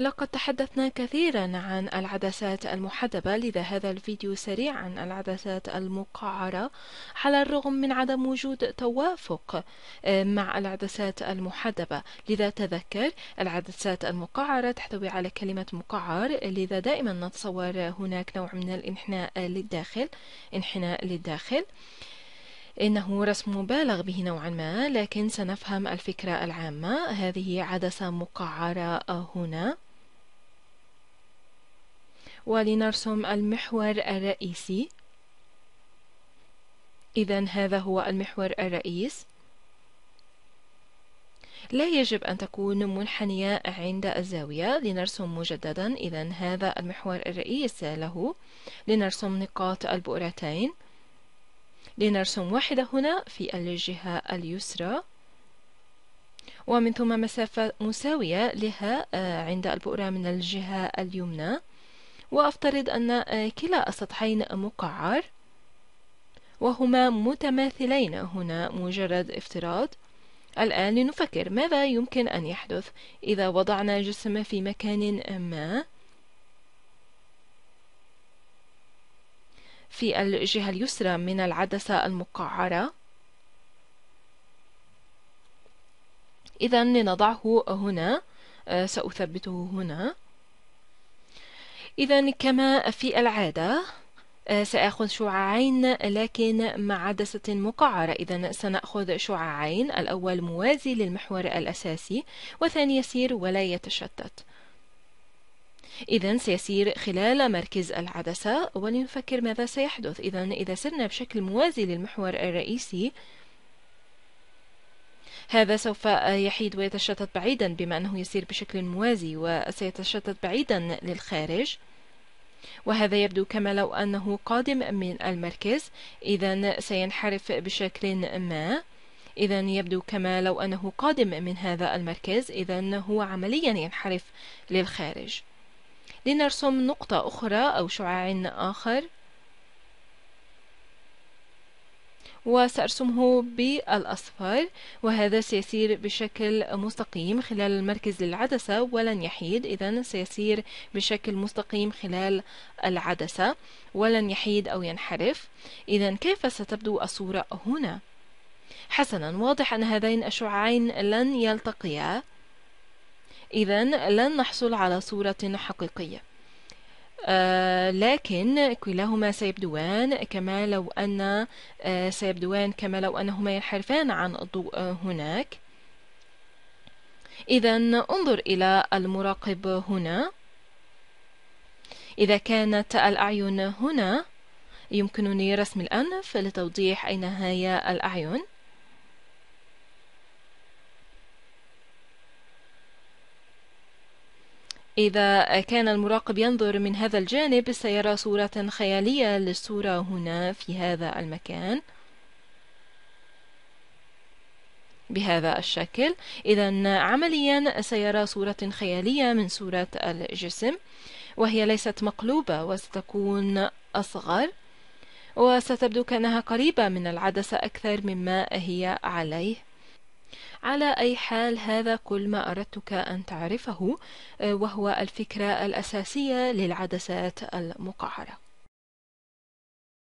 لقد تحدثنا كثيرا عن العدسات المحدبة لذا هذا الفيديو سريع عن العدسات المقعرة على الرغم من عدم وجود توافق آه، مع العدسات المحدبة لذا تذكر العدسات المقعرة تحتوي على كلمة مقعر لذا دائما نتصور هناك نوع من الانحناء للداخل انحناء للداخل إنه رسم مبالغ به نوعا ما لكن سنفهم الفكرة العامة هذه عدسة مقعرة آه، هنا ولنرسم المحور الرئيسي إذا هذا هو المحور الرئيس لا يجب أن تكون منحنية عند الزاوية لنرسم مجددا إذا هذا المحور الرئيس له لنرسم نقاط البؤرتين لنرسم واحدة هنا في الجهة اليسرى ومن ثم مسافة مساوية لها آه، عند البؤرة من الجهة اليمنى وأفترض أن آه، كلا السطحين مقعر وهما متماثلين هنا مجرد افتراض الآن لنفكر ماذا يمكن أن يحدث إذا وضعنا جسم في مكان ما في الجهة اليسرى من العدسة المقعرة إذا لنضعه هنا آه، سأثبته هنا إذا كما في العادة آه، سأخذ شعاعين لكن مع عدسة مقعرة إذا سنأخذ شعاعين الأول موازي للمحور الأساسي والثاني يسير ولا يتشتت إذا سيسير خلال مركز العدسة ولنفكر ماذا سيحدث إذا إذا سرنا بشكل موازي للمحور الرئيسي هذا سوف يحيد ويتشتت بعيدا بما أنه يسير بشكل موازي وسيتشتت بعيدا للخارج وهذا يبدو كما لو أنه قادم من المركز إذا سينحرف بشكل ما إذا يبدو كما لو أنه قادم من هذا المركز إذا هو عمليا ينحرف للخارج لنرسم نقطة أخرى أو شعاع آخر وسأرسمه بالأصفر وهذا سيسير بشكل مستقيم خلال المركز للعدسة ولن يحيد إذا سيسير بشكل مستقيم خلال العدسة ولن يحيد أو ينحرف إذا كيف ستبدو الصورة هنا؟ حسنا واضح أن هذين الشعاعين لن يلتقيا إذا لن نحصل على صورة حقيقية آه، لكن كلاهما سيبدوان كما لو أن آه، سيبدوان كما لو أنهما ينحرفان عن الضوء آه، هناك إذا انظر إلى المراقب هنا إذا كانت الأعين هنا يمكنني رسم الأنف لتوضيح أين هي الأعين إذا كان المراقب ينظر من هذا الجانب سيرى صورة خيالية للصورة هنا في هذا المكان بهذا الشكل إذا عمليا سيرى صورة خيالية من صورة الجسم وهي ليست مقلوبة وستكون أصغر وستبدو كأنها قريبة من العدسة أكثر مما هي عليه على أي حال هذا كل ما أردتك أن تعرفه آه، وهو الفكرة الأساسية للعدسات المقعرة